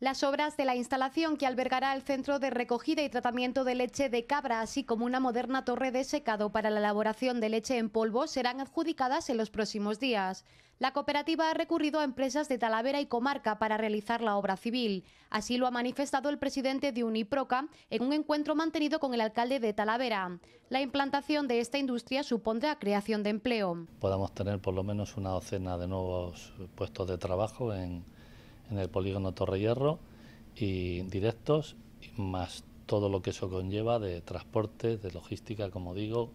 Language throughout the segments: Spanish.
Las obras de la instalación que albergará el centro de recogida y tratamiento de leche de cabra, así como una moderna torre de secado para la elaboración de leche en polvo, serán adjudicadas en los próximos días. La cooperativa ha recurrido a empresas de Talavera y comarca para realizar la obra civil. Así lo ha manifestado el presidente de Uniproca en un encuentro mantenido con el alcalde de Talavera. La implantación de esta industria supondrá creación de empleo. Podamos tener por lo menos una docena de nuevos puestos de trabajo en en el polígono Torre Hierro y directos, más todo lo que eso conlleva de transporte, de logística, como digo,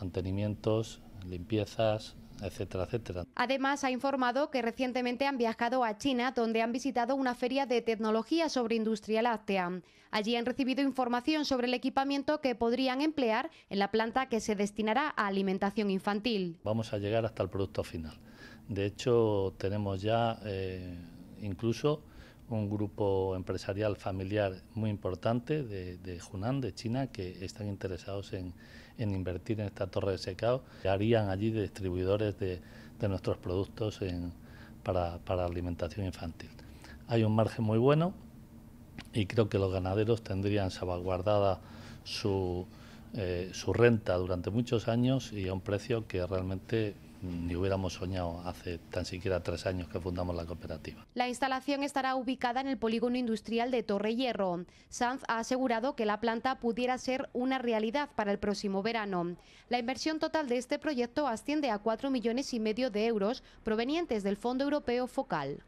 mantenimientos, limpiezas, etcétera, etcétera. Además, ha informado que recientemente han viajado a China, donde han visitado una feria de tecnología sobre industria láctea. Allí han recibido información sobre el equipamiento que podrían emplear en la planta que se destinará a alimentación infantil. Vamos a llegar hasta el producto final. De hecho, tenemos ya eh, incluso un grupo empresarial familiar muy importante de, Hunan, de China, que están interesados en, invertir en esta torre de secado. Harían allí distribuidores de, nuestros productos para, alimentación infantil. Hay un margen muy bueno y creo que los ganaderos tendrían salvaguardada su, eh, su renta durante muchos años y a un precio que realmente ni hubiéramos soñado hace tan siquiera tres años que fundamos la cooperativa. La instalación estará ubicada en el polígono industrial de Torre Hierro. Sanz ha asegurado que la planta pudiera ser una realidad para el próximo verano. La inversión total de este proyecto asciende a cuatro millones y medio de euros provenientes del Fondo Europeo Focal.